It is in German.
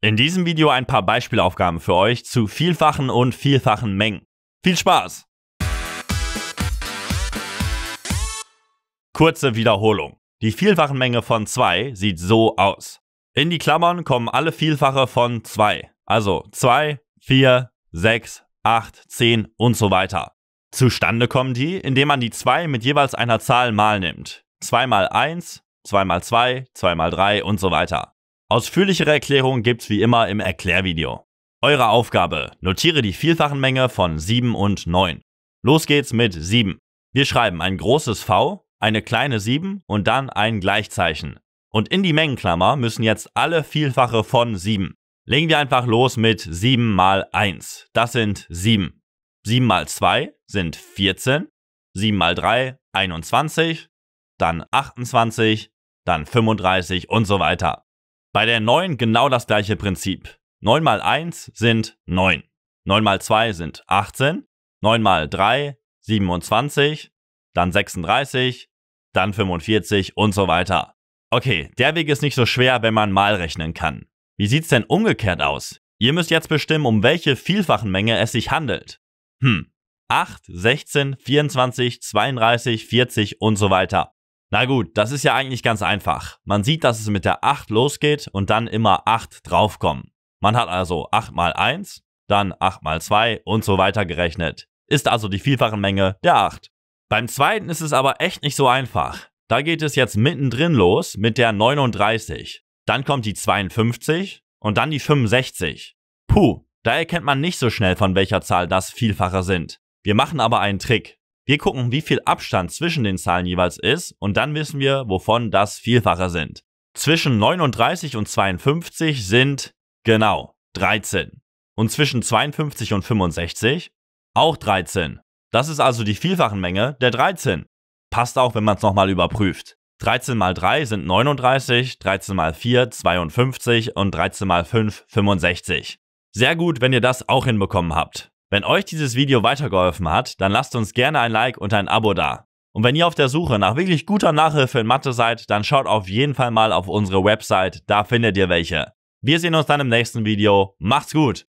In diesem Video ein paar Beispielaufgaben für euch zu vielfachen und vielfachen Mengen. Viel Spaß! Kurze Wiederholung. Die vielfachen Menge von 2 sieht so aus. In die Klammern kommen alle Vielfache von 2. Also 2, 4, 6, 8, 10 und so weiter. Zustande kommen die, indem man die 2 mit jeweils einer Zahl mal nimmt. 2 mal 1, 2 mal 2, 2 mal 3 und so weiter. Ausführlichere Erklärungen gibt's wie immer im Erklärvideo. Eure Aufgabe, notiere die vielfachen Menge von 7 und 9. Los geht's mit 7. Wir schreiben ein großes V, eine kleine 7 und dann ein Gleichzeichen. Und in die Mengenklammer müssen jetzt alle Vielfache von 7. Legen wir einfach los mit 7 mal 1. Das sind 7. 7 mal 2 sind 14. 7 mal 3, 21. Dann 28. Dann 35 und so weiter. Bei der 9 genau das gleiche Prinzip. 9 mal 1 sind 9. 9 mal 2 sind 18. 9 mal 3, 27. Dann 36. Dann 45 und so weiter. Okay, der Weg ist nicht so schwer, wenn man mal rechnen kann. Wie sieht's denn umgekehrt aus? Ihr müsst jetzt bestimmen, um welche vielfachen Menge es sich handelt. Hm, 8, 16, 24, 32, 40 und so weiter. Na gut, das ist ja eigentlich ganz einfach. Man sieht, dass es mit der 8 losgeht und dann immer 8 draufkommen. Man hat also 8 mal 1, dann 8 mal 2 und so weiter gerechnet. Ist also die vielfachen Menge der 8. Beim zweiten ist es aber echt nicht so einfach. Da geht es jetzt mittendrin los mit der 39. Dann kommt die 52 und dann die 65. Puh, da erkennt man nicht so schnell, von welcher Zahl das Vielfache sind. Wir machen aber einen Trick. Wir gucken, wie viel Abstand zwischen den Zahlen jeweils ist und dann wissen wir, wovon das Vielfache sind. Zwischen 39 und 52 sind genau 13. Und zwischen 52 und 65 auch 13. Das ist also die Vielfachenmenge der 13. Passt auch, wenn man es nochmal überprüft. 13 mal 3 sind 39, 13 mal 4 52 und 13 mal 5 65. Sehr gut, wenn ihr das auch hinbekommen habt. Wenn euch dieses Video weitergeholfen hat, dann lasst uns gerne ein Like und ein Abo da. Und wenn ihr auf der Suche nach wirklich guter Nachhilfe in Mathe seid, dann schaut auf jeden Fall mal auf unsere Website, da findet ihr welche. Wir sehen uns dann im nächsten Video. Macht's gut!